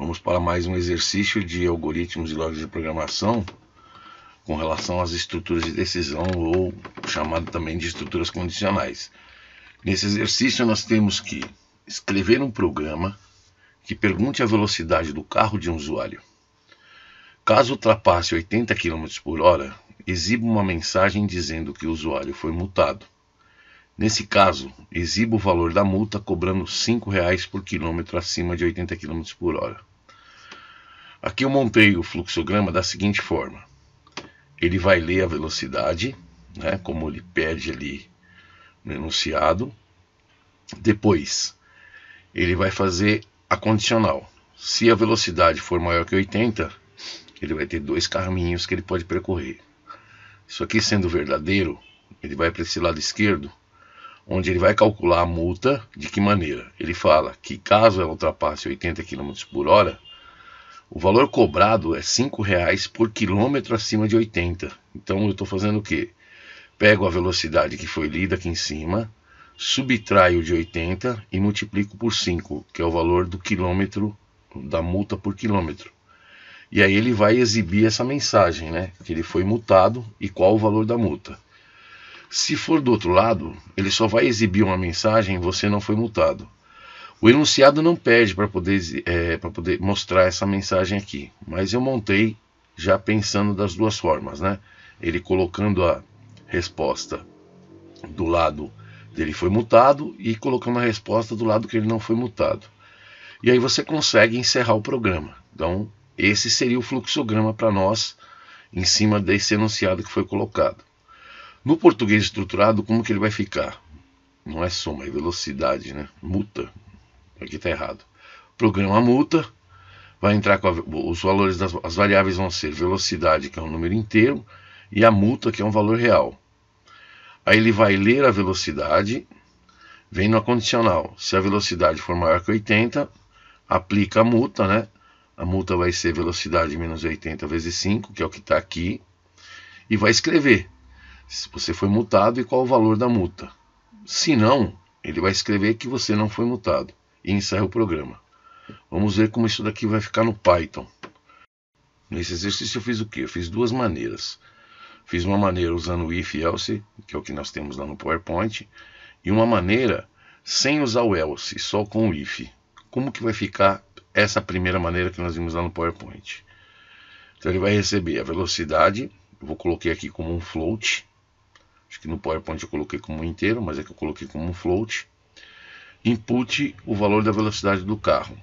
Vamos para mais um exercício de algoritmos e lógica de programação com relação às estruturas de decisão ou chamado também de estruturas condicionais. Nesse exercício nós temos que escrever um programa que pergunte a velocidade do carro de um usuário. Caso ultrapasse 80 km por hora, exiba uma mensagem dizendo que o usuário foi multado. Nesse caso, exiba o valor da multa cobrando R$ 5,00 por quilômetro acima de 80 km por hora. Aqui eu montei o fluxograma da seguinte forma. Ele vai ler a velocidade, né, como ele pede ali no enunciado. Depois, ele vai fazer a condicional. Se a velocidade for maior que 80, ele vai ter dois caminhos que ele pode percorrer. Isso aqui sendo verdadeiro, ele vai para esse lado esquerdo, onde ele vai calcular a multa de que maneira? Ele fala que caso ela ultrapasse 80 km por hora, o valor cobrado é R$ 5,00 por quilômetro acima de 80. Então eu estou fazendo o quê? Pego a velocidade que foi lida aqui em cima, subtraio de 80 e multiplico por 5, que é o valor do quilômetro, da multa por quilômetro. E aí ele vai exibir essa mensagem, né? Que ele foi multado e qual o valor da multa. Se for do outro lado, ele só vai exibir uma mensagem: você não foi multado. O enunciado não pede para poder, é, poder mostrar essa mensagem aqui, mas eu montei já pensando das duas formas, né? Ele colocando a resposta do lado dele foi mutado e colocando a resposta do lado que ele não foi mutado. E aí você consegue encerrar o programa. Então, esse seria o fluxograma para nós em cima desse enunciado que foi colocado. No português estruturado, como que ele vai ficar? Não é soma, é velocidade, né? Muta, Aqui está errado. Programa a multa, vai entrar com a, os valores das as variáveis vão ser velocidade, que é um número inteiro, e a multa, que é um valor real. Aí ele vai ler a velocidade, vem no condicional. Se a velocidade for maior que 80, aplica a multa, né? A multa vai ser velocidade menos 80 vezes 5, que é o que está aqui, e vai escrever se você foi multado e qual o valor da multa. Se não, ele vai escrever que você não foi multado e encerra o programa. Vamos ver como isso daqui vai ficar no Python. Nesse exercício eu fiz o que? Eu fiz duas maneiras. Fiz uma maneira usando o if else, que é o que nós temos lá no PowerPoint, e uma maneira sem usar o else, só com o if. Como que vai ficar essa primeira maneira que nós vimos lá no PowerPoint? Então ele vai receber a velocidade, eu vou coloquei aqui como um float, acho que no PowerPoint eu coloquei como um inteiro, mas é que eu coloquei como um float, impute o valor da velocidade do carro.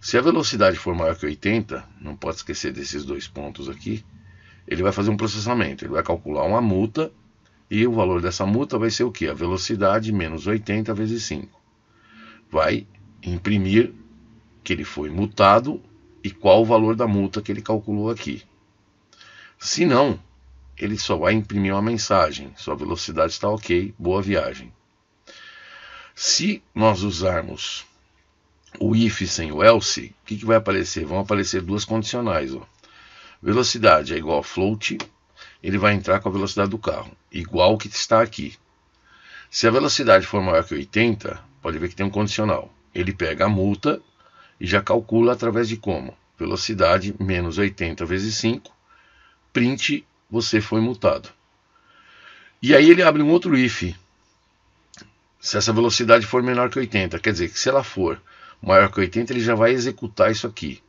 Se a velocidade for maior que 80, não pode esquecer desses dois pontos aqui, ele vai fazer um processamento, ele vai calcular uma multa e o valor dessa multa vai ser o que? A velocidade menos 80 vezes 5. Vai imprimir que ele foi multado e qual o valor da multa que ele calculou aqui. Se não, ele só vai imprimir uma mensagem: sua velocidade está ok, boa viagem. Se nós usarmos o if sem o else, o que, que vai aparecer? Vão aparecer duas condicionais. Ó. Velocidade é igual a float, ele vai entrar com a velocidade do carro, igual que está aqui. Se a velocidade for maior que 80, pode ver que tem um condicional. Ele pega a multa e já calcula através de como? Velocidade menos 80 vezes 5, print, você foi multado. E aí ele abre um outro if, se essa velocidade for menor que 80. Quer dizer que se ela for maior que 80, ele já vai executar isso aqui.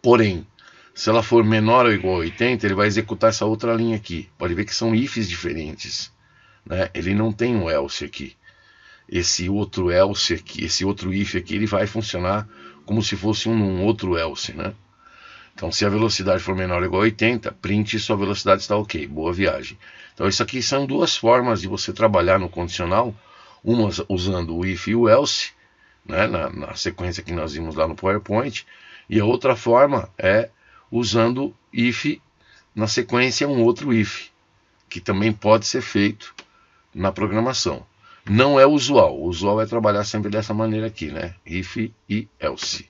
Porém, se ela for menor ou igual a 80, ele vai executar essa outra linha aqui. Pode ver que são ifs diferentes. Né? Ele não tem um else aqui. Esse outro else aqui, esse outro if aqui, ele vai funcionar como se fosse um, um outro else, né? Então, se a velocidade for menor ou igual a 80, print e sua velocidade está ok. Boa viagem. Então, isso aqui são duas formas de você trabalhar no condicional uma usando o if e o else, né, na, na, sequência que nós vimos lá no PowerPoint, e a outra forma é usando if na sequência um outro if, que também pode ser feito na programação. Não é usual, o usual é trabalhar sempre dessa maneira aqui, né? If e else.